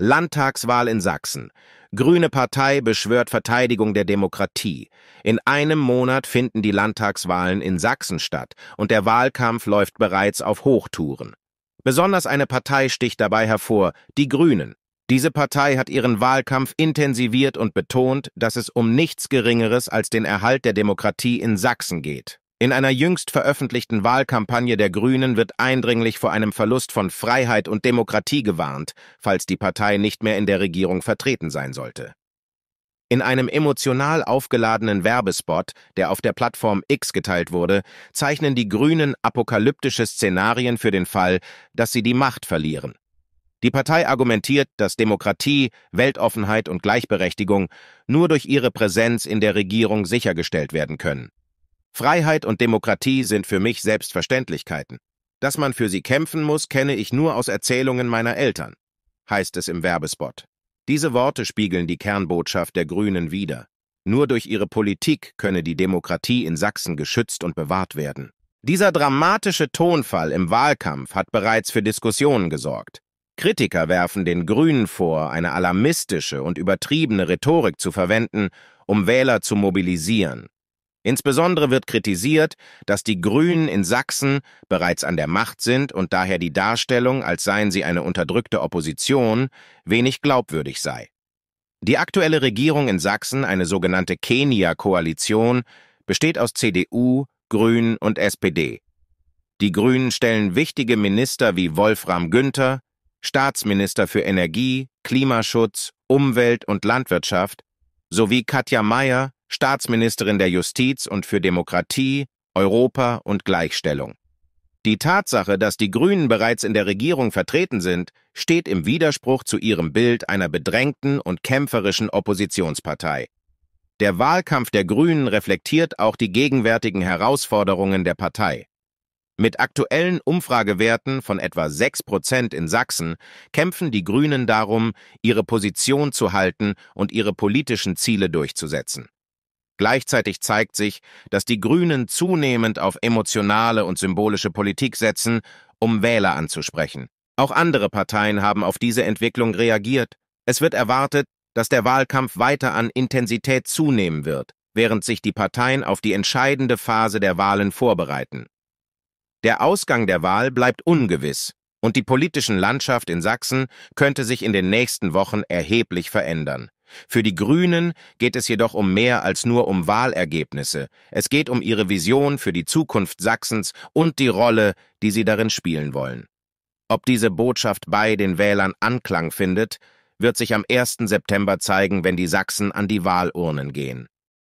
Landtagswahl in Sachsen. Grüne Partei beschwört Verteidigung der Demokratie. In einem Monat finden die Landtagswahlen in Sachsen statt und der Wahlkampf läuft bereits auf Hochtouren. Besonders eine Partei sticht dabei hervor, die Grünen. Diese Partei hat ihren Wahlkampf intensiviert und betont, dass es um nichts Geringeres als den Erhalt der Demokratie in Sachsen geht. In einer jüngst veröffentlichten Wahlkampagne der Grünen wird eindringlich vor einem Verlust von Freiheit und Demokratie gewarnt, falls die Partei nicht mehr in der Regierung vertreten sein sollte. In einem emotional aufgeladenen Werbespot, der auf der Plattform X geteilt wurde, zeichnen die Grünen apokalyptische Szenarien für den Fall, dass sie die Macht verlieren. Die Partei argumentiert, dass Demokratie, Weltoffenheit und Gleichberechtigung nur durch ihre Präsenz in der Regierung sichergestellt werden können. Freiheit und Demokratie sind für mich Selbstverständlichkeiten. Dass man für sie kämpfen muss, kenne ich nur aus Erzählungen meiner Eltern, heißt es im Werbespot. Diese Worte spiegeln die Kernbotschaft der Grünen wider. Nur durch ihre Politik könne die Demokratie in Sachsen geschützt und bewahrt werden. Dieser dramatische Tonfall im Wahlkampf hat bereits für Diskussionen gesorgt. Kritiker werfen den Grünen vor, eine alarmistische und übertriebene Rhetorik zu verwenden, um Wähler zu mobilisieren. Insbesondere wird kritisiert, dass die Grünen in Sachsen bereits an der Macht sind und daher die Darstellung, als seien sie eine unterdrückte Opposition, wenig glaubwürdig sei. Die aktuelle Regierung in Sachsen, eine sogenannte Kenia-Koalition, besteht aus CDU, Grünen und SPD. Die Grünen stellen wichtige Minister wie Wolfram Günther, Staatsminister für Energie, Klimaschutz, Umwelt und Landwirtschaft sowie Katja Mayer, Staatsministerin der Justiz und für Demokratie, Europa und Gleichstellung. Die Tatsache, dass die Grünen bereits in der Regierung vertreten sind, steht im Widerspruch zu ihrem Bild einer bedrängten und kämpferischen Oppositionspartei. Der Wahlkampf der Grünen reflektiert auch die gegenwärtigen Herausforderungen der Partei. Mit aktuellen Umfragewerten von etwa 6 Prozent in Sachsen kämpfen die Grünen darum, ihre Position zu halten und ihre politischen Ziele durchzusetzen. Gleichzeitig zeigt sich, dass die Grünen zunehmend auf emotionale und symbolische Politik setzen, um Wähler anzusprechen. Auch andere Parteien haben auf diese Entwicklung reagiert. Es wird erwartet, dass der Wahlkampf weiter an Intensität zunehmen wird, während sich die Parteien auf die entscheidende Phase der Wahlen vorbereiten. Der Ausgang der Wahl bleibt ungewiss und die politischen Landschaft in Sachsen könnte sich in den nächsten Wochen erheblich verändern. Für die Grünen geht es jedoch um mehr als nur um Wahlergebnisse. Es geht um ihre Vision für die Zukunft Sachsens und die Rolle, die sie darin spielen wollen. Ob diese Botschaft bei den Wählern Anklang findet, wird sich am 1. September zeigen, wenn die Sachsen an die Wahlurnen gehen.